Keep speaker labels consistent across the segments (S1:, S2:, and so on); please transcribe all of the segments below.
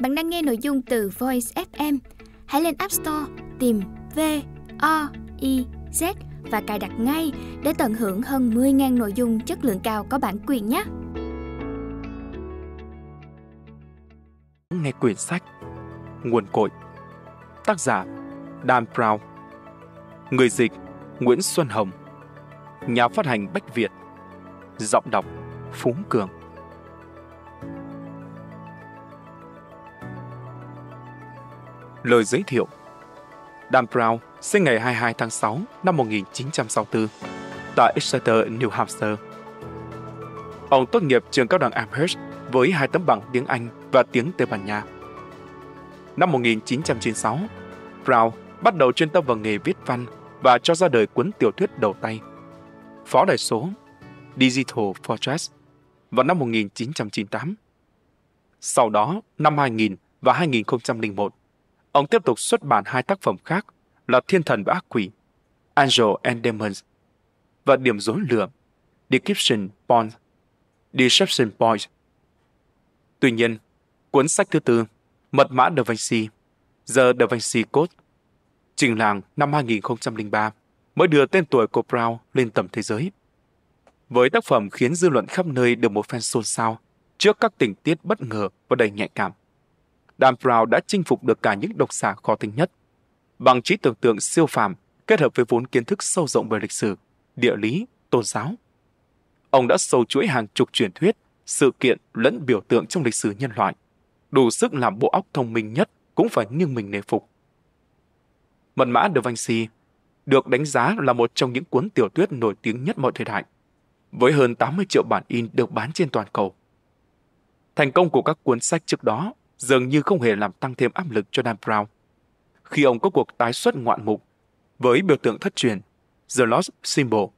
S1: Bạn đang nghe nội dung từ Voice FM. Hãy lên App Store tìm V O I Z và cài đặt ngay để tận hưởng hơn 10.000 nội dung chất lượng cao có bản quyền nhé. Nghe quyển sách Nguồn cội Tác giả Dan Brown Người dịch Nguyễn Xuân Hồng Nhà phát hành Bách Việt Giọng đọc Phú Cường Lời giới thiệu Dan Brown sinh ngày 22 tháng 6 năm 1964 tại Exeter, New Hampshire. Ông tốt nghiệp trường cao đẳng Amherst với hai tấm bằng tiếng Anh và tiếng Tây Ban Nha. Năm 1996, Brown bắt đầu chuyên tâm vào nghề viết văn và cho ra đời cuốn tiểu thuyết đầu tay. Phó đại số Digital Fortress vào năm 1998. Sau đó, năm 2000 và 2001, ông tiếp tục xuất bản hai tác phẩm khác là Thiên thần và ác quỷ, Angel and Demons và Điểm rối lửa, Deception Point, Deception Point. Tuy nhiên, cuốn sách thứ tư, Mật mã Da Vinci, The Da Vinci Code, trình làng năm 2003 mới đưa tên tuổi của Brown lên tầm thế giới. Với tác phẩm khiến dư luận khắp nơi được một fan xôn xao trước các tình tiết bất ngờ và đầy nhạy cảm. Dan Brown đã chinh phục được cả những độc giả khó tính nhất. Bằng trí tưởng tượng siêu phàm kết hợp với vốn kiến thức sâu rộng về lịch sử, địa lý, tôn giáo. Ông đã sâu chuỗi hàng chục truyền thuyết, sự kiện lẫn biểu tượng trong lịch sử nhân loại. Đủ sức làm bộ óc thông minh nhất cũng phải nghiêng mình nề phục. Mật mã De Vinci được đánh giá là một trong những cuốn tiểu thuyết nổi tiếng nhất mọi thời đại, với hơn 80 triệu bản in được bán trên toàn cầu. Thành công của các cuốn sách trước đó dường như không hề làm tăng thêm áp lực cho Dan Brown. Khi ông có cuộc tái xuất ngoạn mục với biểu tượng thất truyền The Lost Symbol.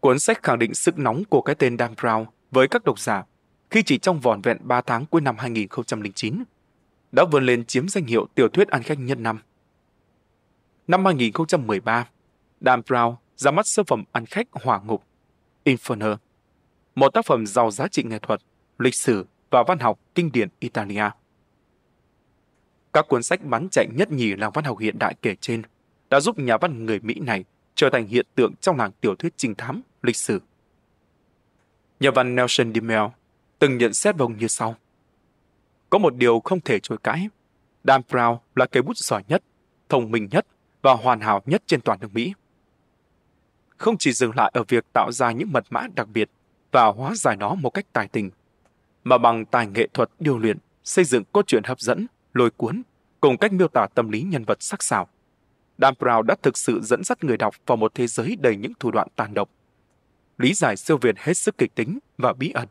S1: Cuốn sách khẳng định sức nóng của cái tên Dan Brown với các độc giả khi chỉ trong vòn vẹn 3 tháng cuối năm 2009 đã vươn lên chiếm danh hiệu tiểu thuyết ăn khách nhân năm. Năm 2013, Dan Brown ra mắt sản phẩm ăn khách hỏa ngục Inferno, một tác phẩm giàu giá trị nghệ thuật, lịch sử và văn học kinh điển Italia. Các cuốn sách bán chạy nhất nhì làng văn học hiện đại kể trên đã giúp nhà văn người Mỹ này trở thành hiện tượng trong làng tiểu thuyết trinh thám, lịch sử. Nhà văn Nelson DeMille từng nhận xét vòng như sau. Có một điều không thể chối cãi. Dan Brown là cây bút giỏi nhất, thông minh nhất và hoàn hảo nhất trên toàn nước Mỹ. Không chỉ dừng lại ở việc tạo ra những mật mã đặc biệt và hóa giải nó một cách tài tình – mà bằng tài nghệ thuật điều luyện, xây dựng cốt truyện hấp dẫn, lôi cuốn, cùng cách miêu tả tâm lý nhân vật sắc sảo. Dan Brown đã thực sự dẫn dắt người đọc vào một thế giới đầy những thủ đoạn tàn độc. Lý giải siêu việt hết sức kịch tính và bí ẩn.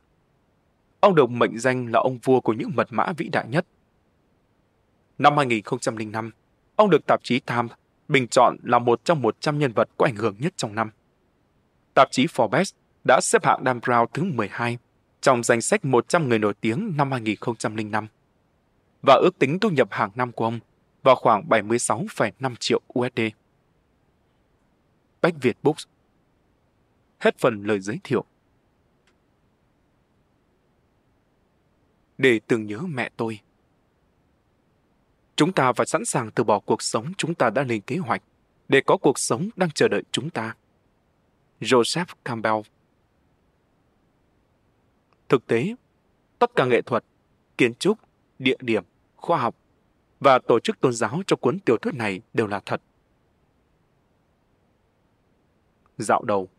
S1: Ông được mệnh danh là ông vua của những mật mã vĩ đại nhất. Năm 2005, ông được tạp chí Time bình chọn là một trong 100 nhân vật có ảnh hưởng nhất trong năm. Tạp chí Forbes đã xếp hạng Dan Brown thứ 12 trong danh sách 100 người nổi tiếng năm 2005 và ước tính thu nhập hàng năm của ông vào khoảng 76,5 triệu USD. Bách Việt Books Hết phần lời giới thiệu Để tưởng nhớ mẹ tôi Chúng ta phải sẵn sàng từ bỏ cuộc sống chúng ta đã lên kế hoạch để có cuộc sống đang chờ đợi chúng ta. Joseph Campbell thực tế tất cả nghệ thuật kiến trúc địa điểm khoa học và tổ chức tôn giáo cho cuốn tiểu thuyết này đều là thật dạo đầu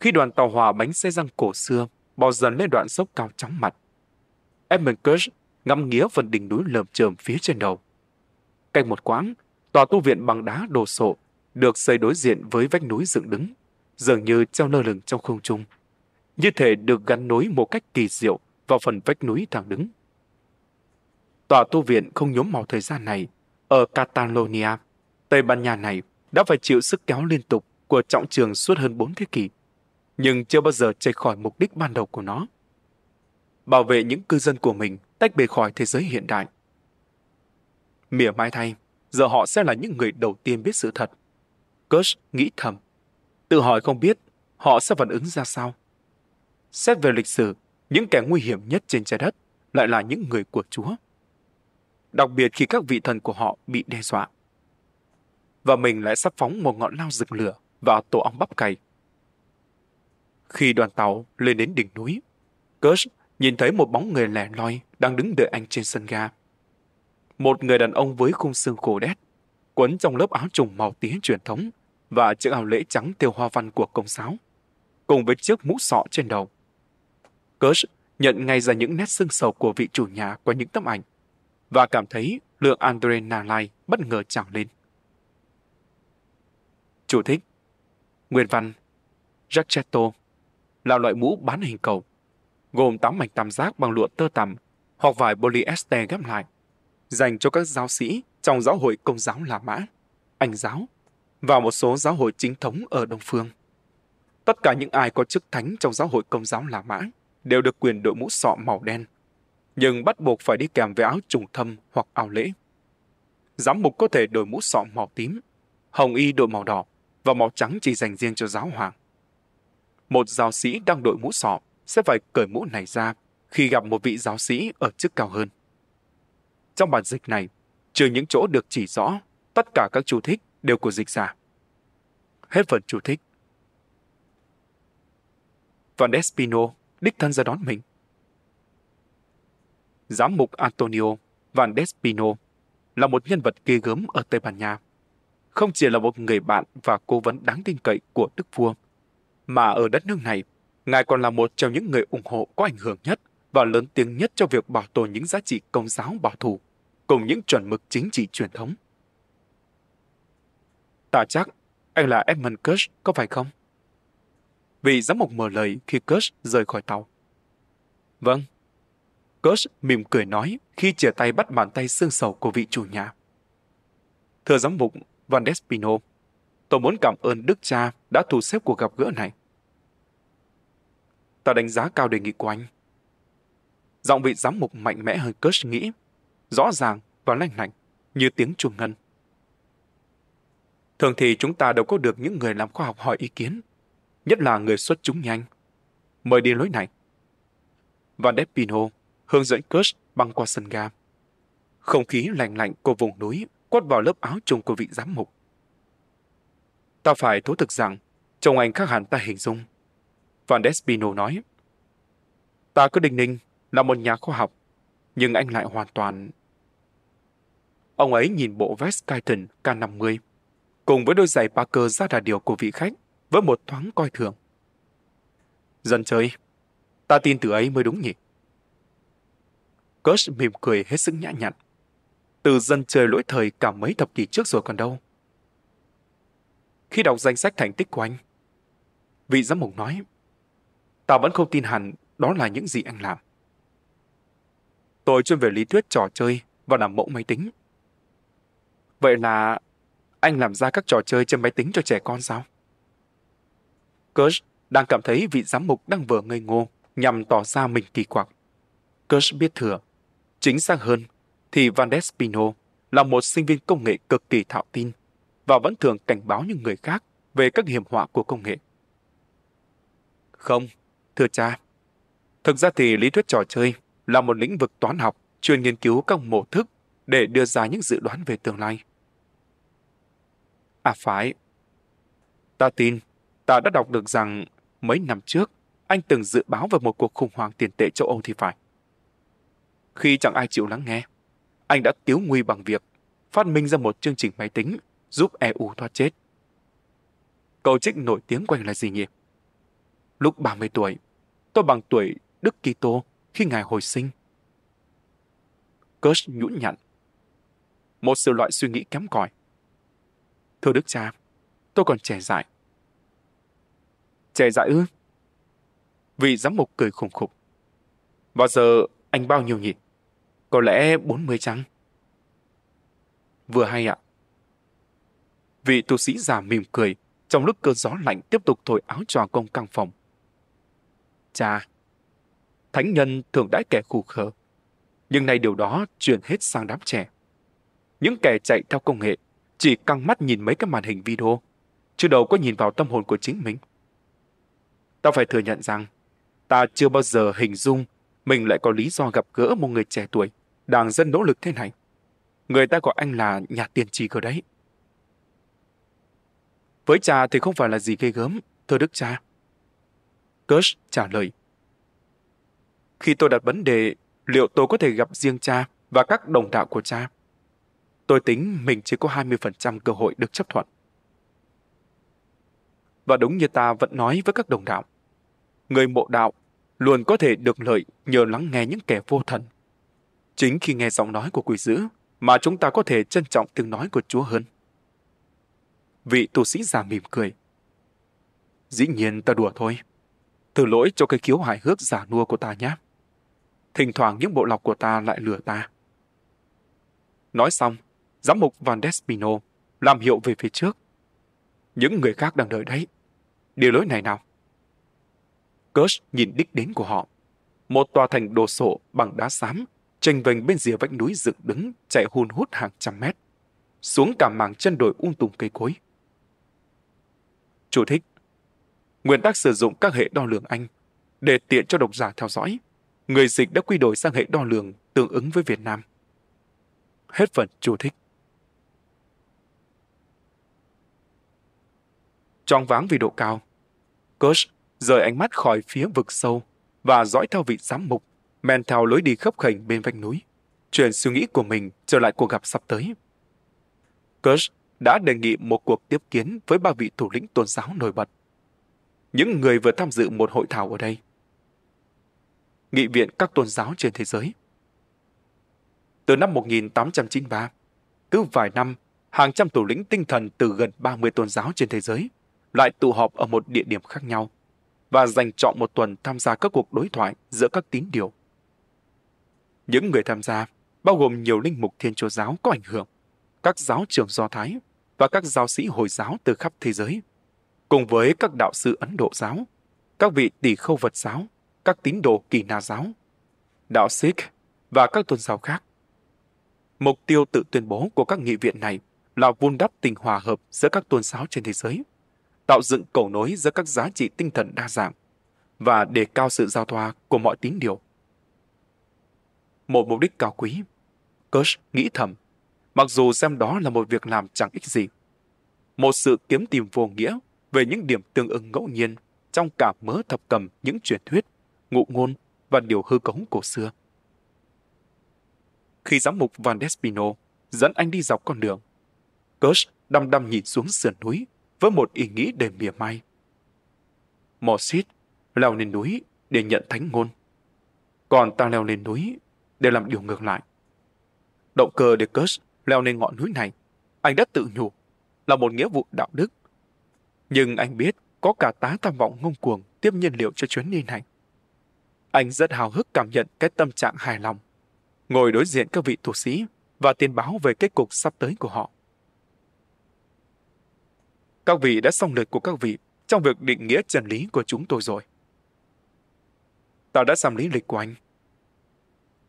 S1: khi đoàn tàu hòa bánh xe răng cổ xưa bò dần lên đoạn dốc cao chóng mặt Edmund Emmenkirch ngắm nghía phần đỉnh núi lởm chởm phía trên đầu cách một quãng tòa tu viện bằng đá đồ sộ được xây đối diện với vách núi dựng đứng dường như treo lơ lửng trong không trung. Như thể được gắn nối một cách kỳ diệu vào phần vách núi thẳng đứng. Tòa tu viện không nhóm màu thời gian này ở Catalonia, Tây Ban Nha này đã phải chịu sức kéo liên tục của trọng trường suốt hơn bốn thế kỷ, nhưng chưa bao giờ chạy khỏi mục đích ban đầu của nó. Bảo vệ những cư dân của mình tách biệt khỏi thế giới hiện đại. Mỉa mai thay, giờ họ sẽ là những người đầu tiên biết sự thật. Kush nghĩ thầm tự hỏi không biết họ sẽ phản ứng ra sao. Xét về lịch sử, những kẻ nguy hiểm nhất trên trái đất lại là những người của Chúa. Đặc biệt khi các vị thần của họ bị đe dọa. Và mình lại sắp phóng một ngọn lao rực lửa vào tổ ong bắp cày. Khi đoàn tàu lên đến đỉnh núi, Kirsch nhìn thấy một bóng người lẻ loi đang đứng đợi anh trên sân ga. Một người đàn ông với khung xương khổ đét, quấn trong lớp áo trùng màu tía truyền thống và chiếc áo lễ trắng tiêu hoa văn của công giáo, cùng với chiếc mũ sọ trên đầu. Kirsch nhận ngay ra những nét sưng sầu của vị chủ nhà qua những tấm ảnh và cảm thấy lượng adrenaline bất ngờ trào lên. Chủ thích Nguyên văn Jacchetto là loại mũ bán hình cầu, gồm 8 mảnh tam giác bằng lụa tơ tằm hoặc vải polyester ghép lại, dành cho các giáo sĩ trong giáo hội công giáo La Mã, Anh giáo và một số giáo hội chính thống ở Đông Phương. Tất cả những ai có chức thánh trong giáo hội công giáo La Mã đều được quyền đội mũ sọ màu đen, nhưng bắt buộc phải đi kèm với áo trùng thâm hoặc áo lễ. Giám mục có thể đội mũ sọ màu tím, hồng y đội màu đỏ và màu trắng chỉ dành riêng cho giáo hoàng. Một giáo sĩ đang đội mũ sọ sẽ phải cởi mũ này ra khi gặp một vị giáo sĩ ở chức cao hơn. Trong bản dịch này, trừ những chỗ được chỉ rõ, tất cả các chú thích đều của dịch giả. Hết phần chủ thích. Và Espino đích thân ra đón mình. Giám mục Antonio Van Despino là một nhân vật kỳ gớm ở Tây Ban Nha. Không chỉ là một người bạn và cố vấn đáng tin cậy của Đức Vua, mà ở đất nước này, Ngài còn là một trong những người ủng hộ có ảnh hưởng nhất và lớn tiếng nhất cho việc bảo tồn những giá trị công giáo bảo thủ, cùng những chuẩn mực chính trị truyền thống. Ta chắc anh là Edmund Kirsch, có phải không? Vị giám mục mở lời khi Kirsch rời khỏi tàu. Vâng. Kirsch mỉm cười nói khi chia tay bắt bàn tay xương sầu của vị chủ nhà. Thưa giám mục Van Despino, tôi muốn cảm ơn Đức cha đã thu xếp cuộc gặp gỡ này. Ta đánh giá cao đề nghị của anh. Giọng vị giám mục mạnh mẽ hơn Kirsch nghĩ, rõ ràng và lanh lạnh như tiếng chuông ngân. Thường thì chúng ta đâu có được những người làm khoa học hỏi ý kiến, nhất là người xuất chúng nhanh. Mời đi lối này. Van Depp Pino hướng dẫn Kurt băng qua sân ga. Không khí lạnh lạnh của vùng núi quất vào lớp áo trùng của vị giám mục. Ta phải thú thực rằng, trông anh khác hẳn ta hình dung. Van Despino nói, Ta cứ định ninh là một nhà khoa học, nhưng anh lại hoàn toàn... Ông ấy nhìn bộ vest Titan K50 cùng với đôi giày Parker ra đà điều của vị khách với một thoáng coi thường. Dân chơi, ta tin từ ấy mới đúng nhỉ? Kurt mỉm cười hết sức nhã nhặn. Từ dân chơi lỗi thời cả mấy thập kỷ trước rồi còn đâu. Khi đọc danh sách thành tích của anh, vị giám mục nói, ta vẫn không tin hẳn đó là những gì anh làm. Tôi chuyên về lý thuyết trò chơi và làm mẫu máy tính. Vậy là anh làm ra các trò chơi trên máy tính cho trẻ con sao? Kirsch đang cảm thấy vị giám mục đang vừa ngây ngô nhằm tỏ ra mình kỳ quặc. Kirsch biết thừa. Chính xác hơn thì Van Despino là một sinh viên công nghệ cực kỳ thạo tin và vẫn thường cảnh báo những người khác về các hiểm họa của công nghệ. Không, thưa cha. Thực ra thì lý thuyết trò chơi là một lĩnh vực toán học chuyên nghiên cứu các mô thức để đưa ra những dự đoán về tương lai. À phải. Ta tin, ta đã đọc được rằng mấy năm trước anh từng dự báo về một cuộc khủng hoảng tiền tệ châu Âu thì phải. Khi chẳng ai chịu lắng nghe, anh đã tiếu nguy bằng việc phát minh ra một chương trình máy tính giúp EU thoát chết. Câu trích nổi tiếng quanh là gì nhỉ? Lúc 30 tuổi, tôi bằng tuổi Đức Kitô khi ngài hồi sinh. Kirsch nhũn nhặn. Một sự loại suy nghĩ kém cỏi Thưa đức cha, tôi còn trẻ dại. Trẻ dại ư? Vị giám mục cười khủng khục. Bao giờ anh bao nhiêu nhỉ? Có lẽ 40 chăng? Vừa hay ạ. Vị tu sĩ già mỉm cười, trong lúc cơn gió lạnh tiếp tục thổi áo choàng công căng phòng. Cha, thánh nhân thường đãi kẻ khủ khờ, nhưng nay điều đó truyền hết sang đám trẻ. Những kẻ chạy theo công nghệ chỉ căng mắt nhìn mấy cái màn hình video, chứ đâu có nhìn vào tâm hồn của chính mình. Ta phải thừa nhận rằng, ta chưa bao giờ hình dung mình lại có lý do gặp gỡ một người trẻ tuổi đang rất nỗ lực thế này. Người ta gọi anh là nhà tiên tri cơ đấy. Với cha thì không phải là gì gây gớm, thưa đức cha. Kush trả lời. Khi tôi đặt vấn đề liệu tôi có thể gặp riêng cha và các đồng đạo của cha tôi tính mình chỉ có 20% cơ hội được chấp thuận. Và đúng như ta vẫn nói với các đồng đạo, người mộ đạo luôn có thể được lợi nhờ lắng nghe những kẻ vô thần. Chính khi nghe giọng nói của quỷ dữ mà chúng ta có thể trân trọng tiếng nói của Chúa hơn. Vị tu sĩ già mỉm cười. Dĩ nhiên ta đùa thôi. Thử lỗi cho cái kiếu hài hước giả nua của ta nhé. Thỉnh thoảng những bộ lọc của ta lại lừa ta. Nói xong, giám mục Van Despino làm hiệu về phía trước. Những người khác đang đợi đấy. Điều lối này nào? Kirsch nhìn đích đến của họ. Một tòa thành đồ sộ bằng đá xám, tranh vênh bên rìa vách núi dựng đứng, chạy hun hút hàng trăm mét. Xuống cả mảng chân đồi ung um tùm cây cối. Chủ thích Nguyên tắc sử dụng các hệ đo lường Anh để tiện cho độc giả theo dõi. Người dịch đã quy đổi sang hệ đo lường tương ứng với Việt Nam. Hết phần chủ thích. choáng váng vì độ cao. Kush rời ánh mắt khỏi phía vực sâu và dõi theo vị giám mục, men theo lối đi khấp khỉnh bên vách núi, chuyển suy nghĩ của mình trở lại cuộc gặp sắp tới. Kush đã đề nghị một cuộc tiếp kiến với ba vị thủ lĩnh tôn giáo nổi bật. Những người vừa tham dự một hội thảo ở đây. Nghị viện các tôn giáo trên thế giới. Từ năm 1893, cứ vài năm, hàng trăm thủ lĩnh tinh thần từ gần 30 tôn giáo trên thế giới lại tụ họp ở một địa điểm khác nhau và dành chọn một tuần tham gia các cuộc đối thoại giữa các tín điều. Những người tham gia bao gồm nhiều linh mục thiên chúa giáo có ảnh hưởng, các giáo trưởng Do Thái và các giáo sĩ Hồi giáo từ khắp thế giới, cùng với các đạo sư Ấn Độ giáo, các vị tỷ khâu vật giáo, các tín đồ kỳ na giáo, đạo Sikh và các tôn giáo khác. Mục tiêu tự tuyên bố của các nghị viện này là vun đắp tình hòa hợp giữa các tôn giáo trên thế giới – tạo dựng cầu nối giữa các giá trị tinh thần đa dạng và đề cao sự giao thoa của mọi tín điều. Một mục đích cao quý, Kirsch nghĩ thầm, mặc dù xem đó là một việc làm chẳng ích gì. Một sự kiếm tìm vô nghĩa về những điểm tương ứng ngẫu nhiên trong cả mớ thập cầm những truyền thuyết, ngụ ngôn và điều hư cấu cổ xưa. Khi giám mục Van Despino dẫn anh đi dọc con đường, Kirsch đăm đăm nhìn xuống sườn núi với một ý nghĩ đầy mỉa mai. Moses leo lên núi để nhận thánh ngôn. Còn ta leo lên núi để làm điều ngược lại. Động cơ để Kurt leo lên ngọn núi này, anh đã tự nhủ là một nghĩa vụ đạo đức. Nhưng anh biết có cả tá tham vọng ngông cuồng tiếp nhiên liệu cho chuyến đi này. Anh rất hào hức cảm nhận cái tâm trạng hài lòng, ngồi đối diện các vị tu sĩ và tiên báo về kết cục sắp tới của họ. Các vị đã xong lời của các vị trong việc định nghĩa chân lý của chúng tôi rồi. Ta đã xem lý lịch của anh.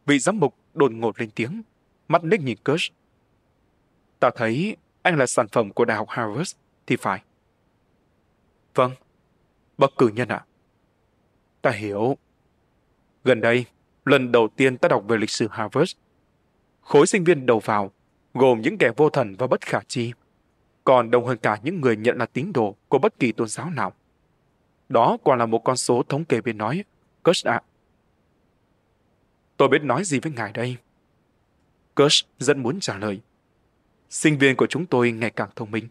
S1: Vị giám mục đồn ngột lên tiếng, mắt liếc nhìn Kirsch. Ta thấy anh là sản phẩm của Đại học Harvard thì phải. Vâng, bậc cử nhân ạ. À? Ta hiểu. Gần đây, lần đầu tiên ta đọc về lịch sử Harvard. Khối sinh viên đầu vào gồm những kẻ vô thần và bất khả chi còn đông hơn cả những người nhận là tín đồ của bất kỳ tôn giáo nào. Đó còn là một con số thống kê bên nói, Kush ạ. À. Tôi biết nói gì với ngài đây? Kush rất muốn trả lời. Sinh viên của chúng tôi ngày càng thông minh.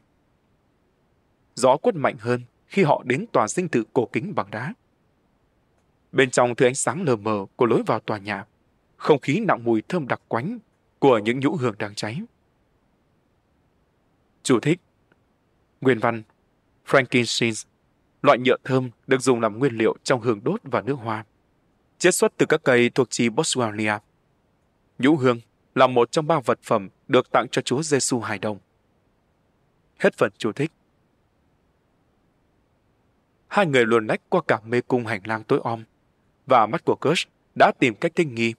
S1: Gió quất mạnh hơn khi họ đến tòa dinh thự cổ kính bằng đá. Bên trong thứ ánh sáng lờ mờ của lối vào tòa nhà, không khí nặng mùi thơm đặc quánh của những nhũ hương đang cháy. Chủ thích Nguyên văn Frankincense Loại nhựa thơm được dùng làm nguyên liệu trong hương đốt và nước hoa. Chiết xuất từ các cây thuộc chi Boswellia. Nhũ hương là một trong ba vật phẩm được tặng cho Chúa Giêsu Hải Đông. Hết phần chủ thích. Hai người luồn lách qua cả mê cung hành lang tối om và mắt của kurt đã tìm cách tinh nghi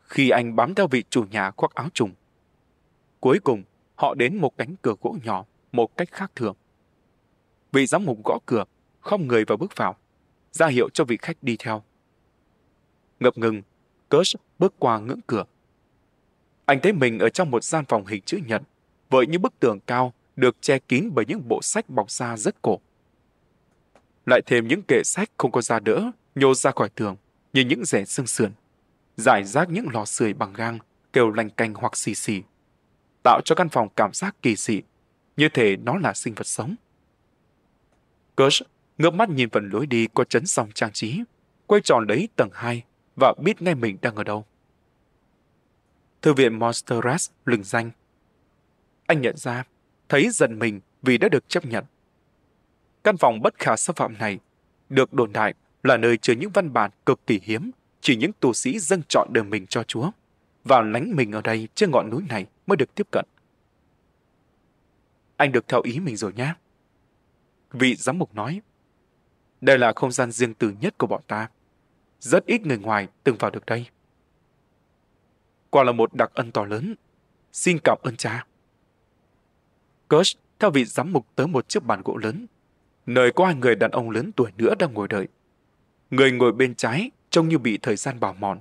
S1: khi anh bám theo vị chủ nhà khoác áo trùng. Cuối cùng, họ đến một cánh cửa gỗ nhỏ một cách khác thường. Vị giám mục gõ cửa, không người và bước vào, ra hiệu cho vị khách đi theo. Ngập ngừng, Kush bước qua ngưỡng cửa. Anh thấy mình ở trong một gian phòng hình chữ nhật, với những bức tường cao được che kín bởi những bộ sách bọc da rất cổ. Lại thêm những kệ sách không có da đỡ, nhô ra khỏi tường, như những rẻ xương sườn, giải rác những lò sưởi bằng gang, kêu lành canh hoặc xì xì tạo cho căn phòng cảm giác kỳ dị, như thể nó là sinh vật sống. Gersh ngước mắt nhìn phần lối đi có chấn song trang trí, quay tròn lấy tầng 2 và biết ngay mình đang ở đâu. Thư viện Monsteras lừng danh. Anh nhận ra, thấy giận mình vì đã được chấp nhận. Căn phòng bất khả xâm phạm này được đồn đại là nơi chứa những văn bản cực kỳ hiếm, chỉ những tu sĩ dâng chọn đời mình cho Chúa vào lánh mình ở đây trên ngọn núi này mới được tiếp cận. Anh được theo ý mình rồi nhé. Vị giám mục nói, đây là không gian riêng tư nhất của bọn ta. Rất ít người ngoài từng vào được đây. Quả là một đặc ân to lớn. Xin cảm ơn cha. Kirsch theo vị giám mục tới một chiếc bàn gỗ lớn, nơi có hai người đàn ông lớn tuổi nữa đang ngồi đợi. Người ngồi bên trái trông như bị thời gian bào mòn,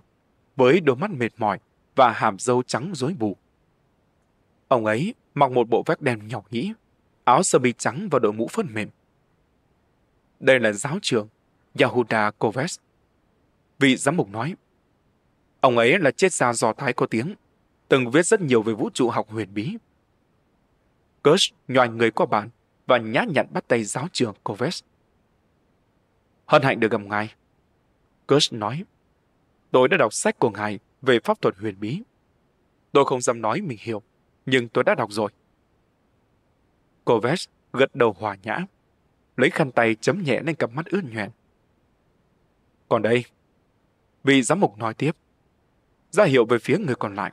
S1: với đôi mắt mệt mỏi và hàm dâu trắng rối bù. Ông ấy mặc một bộ vest đen nhỏ nhĩ, áo sơ mi trắng và đội mũ phân mềm. Đây là giáo trưởng, Yahuda Koves. Vị giám mục nói, ông ấy là chết gia do Thái có tiếng, từng viết rất nhiều về vũ trụ học huyền bí. Kirsch nhoài người qua bàn và nhã nhặn bắt tay giáo trưởng Koves. Hân hạnh được gặp ngài. Kirsch nói, tôi đã đọc sách của ngài về pháp thuật huyền bí. Tôi không dám nói mình hiểu, nhưng tôi đã đọc rồi. Cô Coves gật đầu hòa nhã, lấy khăn tay chấm nhẹ lên cặp mắt ướt nhòe. Còn đây, vị giám mục nói tiếp, ra hiệu về phía người còn lại.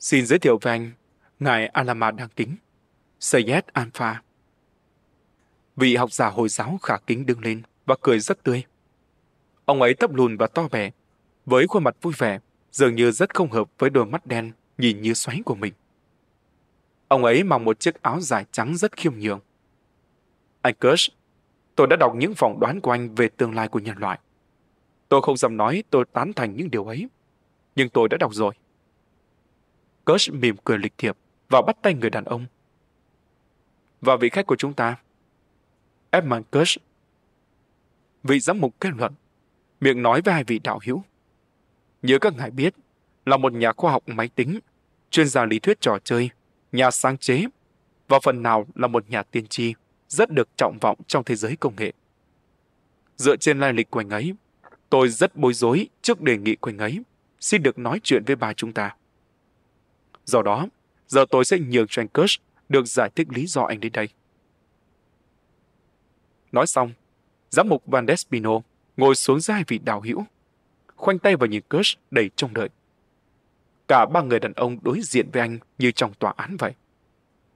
S1: Xin giới thiệu với anh, ngài Alama đang kính, Sayyed Alpha. Vị học giả Hồi giáo khả kính đứng lên và cười rất tươi. Ông ấy tấp lùn và to bè, với khuôn mặt vui vẻ dường như rất không hợp với đôi mắt đen nhìn như xoáy của mình. Ông ấy mặc một chiếc áo dài trắng rất khiêm nhường. Anh Kirsch, tôi đã đọc những phỏng đoán của anh về tương lai của nhân loại. Tôi không dám nói tôi tán thành những điều ấy, nhưng tôi đã đọc rồi. Kirsch mỉm cười lịch thiệp và bắt tay người đàn ông. Và vị khách của chúng ta, Edmund Kirsch, vị giám mục kết luận, miệng nói với hai vị đạo hữu. Như các ngài biết, là một nhà khoa học máy tính, chuyên gia lý thuyết trò chơi, nhà sáng chế và phần nào là một nhà tiên tri rất được trọng vọng trong thế giới công nghệ. Dựa trên lai lịch của anh ấy, tôi rất bối rối trước đề nghị của anh ấy xin được nói chuyện với bà chúng ta. Do đó, giờ tôi sẽ nhường cho anh Kirsch được giải thích lý do anh đến đây. Nói xong, giám mục Van Despino ngồi xuống với hai vị đào hữu khoanh tay vào nhìn Kush đầy trông đợi. Cả ba người đàn ông đối diện với anh như trong tòa án vậy.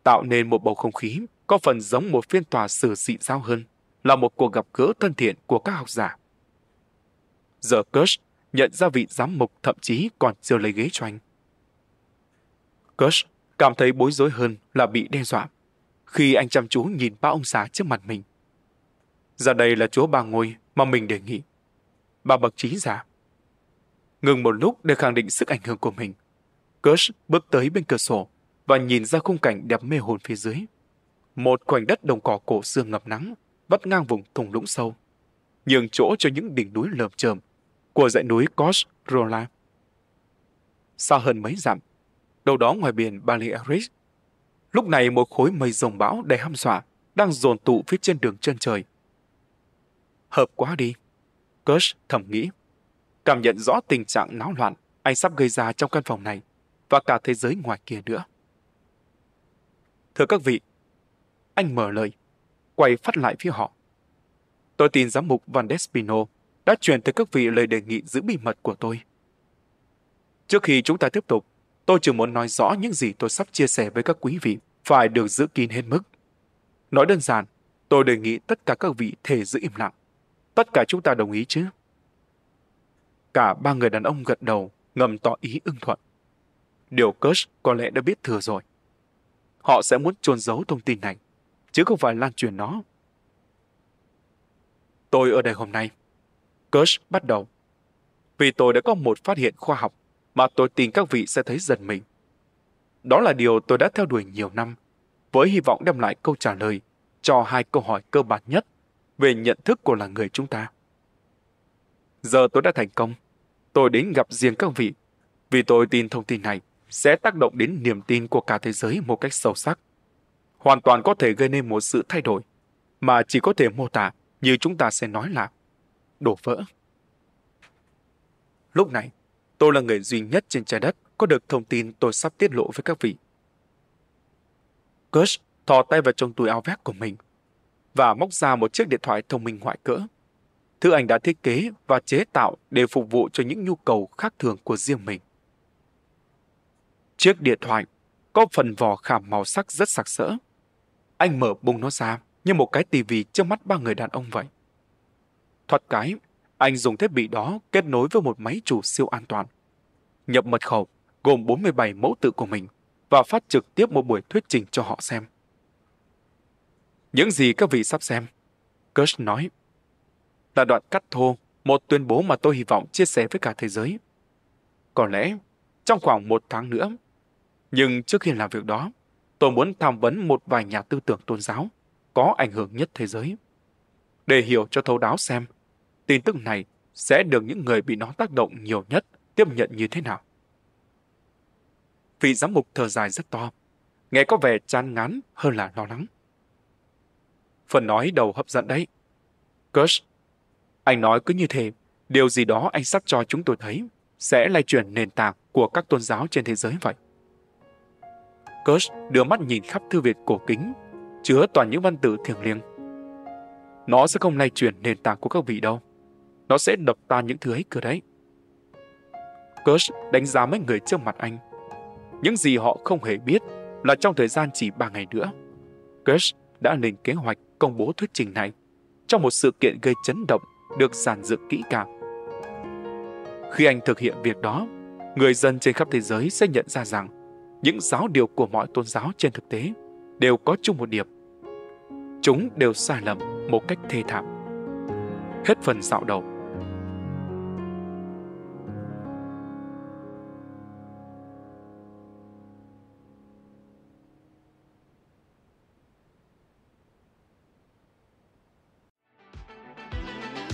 S1: Tạo nên một bầu không khí có phần giống một phiên tòa xử dị giao hơn, là một cuộc gặp gỡ thân thiện của các học giả. Giờ Kush nhận ra vị giám mục thậm chí còn chưa lấy ghế cho anh. Kush cảm thấy bối rối hơn là bị đe dọa khi anh chăm chú nhìn ba ông già trước mặt mình. Giờ đây là chúa ba ngôi mà mình đề nghị. Bà bậc trí giả, ngừng một lúc để khẳng định sức ảnh hưởng của mình. Kush bước tới bên cửa sổ và nhìn ra khung cảnh đẹp mê hồn phía dưới. Một khoảnh đất đồng cỏ cổ xưa ngập nắng, vắt ngang vùng thùng lũng sâu, nhường chỗ cho những đỉnh núi lởm chởm của dãy núi Kosh Rola. Xa hơn mấy dặm, đâu đó ngoài biển Balearic, lúc này một khối mây rồng bão đầy hăm dọa đang dồn tụ phía trên đường chân trời. Hợp quá đi, Kush thầm nghĩ cảm nhận rõ tình trạng náo loạn anh sắp gây ra trong căn phòng này và cả thế giới ngoài kia nữa. Thưa các vị, anh mở lời, quay phát lại phía họ. Tôi tin giám mục Van Despino đã truyền tới các vị lời đề nghị giữ bí mật của tôi. Trước khi chúng ta tiếp tục, tôi chỉ muốn nói rõ những gì tôi sắp chia sẻ với các quý vị phải được giữ kín hết mức. Nói đơn giản, tôi đề nghị tất cả các vị thể giữ im lặng. Tất cả chúng ta đồng ý chứ? Cả ba người đàn ông gật đầu, ngầm tỏ ý ưng thuận. Điều Kirsch có lẽ đã biết thừa rồi. Họ sẽ muốn chôn giấu thông tin này, chứ không phải lan truyền nó. Tôi ở đây hôm nay. Kirsch bắt đầu. Vì tôi đã có một phát hiện khoa học mà tôi tin các vị sẽ thấy dần mình. Đó là điều tôi đã theo đuổi nhiều năm, với hy vọng đem lại câu trả lời cho hai câu hỏi cơ bản nhất về nhận thức của là người chúng ta. Giờ tôi đã thành công. Tôi đến gặp riêng các vị, vì tôi tin thông tin này sẽ tác động đến niềm tin của cả thế giới một cách sâu sắc. Hoàn toàn có thể gây nên một sự thay đổi, mà chỉ có thể mô tả như chúng ta sẽ nói là đổ vỡ. Lúc này, tôi là người duy nhất trên trái đất có được thông tin tôi sắp tiết lộ với các vị. Kush thò tay vào trong túi áo vest của mình và móc ra một chiếc điện thoại thông minh ngoại cỡ thứ anh đã thiết kế và chế tạo để phục vụ cho những nhu cầu khác thường của riêng mình. Chiếc điện thoại có phần vỏ khảm màu sắc rất sặc sỡ. Anh mở bung nó ra như một cái tivi trước mắt ba người đàn ông vậy. Thoạt cái, anh dùng thiết bị đó kết nối với một máy chủ siêu an toàn. Nhập mật khẩu gồm 47 mẫu tự của mình và phát trực tiếp một buổi thuyết trình cho họ xem. Những gì các vị sắp xem, Kush nói là đoạn cắt thô, một tuyên bố mà tôi hy vọng chia sẻ với cả thế giới. Có lẽ, trong khoảng một tháng nữa, nhưng trước khi làm việc đó, tôi muốn tham vấn một vài nhà tư tưởng tôn giáo có ảnh hưởng nhất thế giới. Để hiểu cho thấu đáo xem, tin tức này sẽ được những người bị nó tác động nhiều nhất tiếp nhận như thế nào. Vị giám mục thở dài rất to, nghe có vẻ chán ngán hơn là lo lắng. Phần nói đầu hấp dẫn đấy. Gersh anh nói cứ như thế, điều gì đó anh sắp cho chúng tôi thấy sẽ lay chuyển nền tảng của các tôn giáo trên thế giới vậy. Kirsch đưa mắt nhìn khắp thư viện cổ kính, chứa toàn những văn tự thiêng liêng. Nó sẽ không lay chuyển nền tảng của các vị đâu. Nó sẽ đập tan những thứ ấy cửa đấy. Kirsch đánh giá mấy người trước mặt anh. Những gì họ không hề biết là trong thời gian chỉ 3 ngày nữa, Kirsch đã lên kế hoạch công bố thuyết trình này trong một sự kiện gây chấn động được giản dựng kỹ càng. Khi anh thực hiện việc đó, người dân trên khắp thế giới sẽ nhận ra rằng những giáo điều của mọi tôn giáo trên thực tế đều có chung một điểm. Chúng đều sai lầm một cách thê thảm. Hết phần dạo đầu.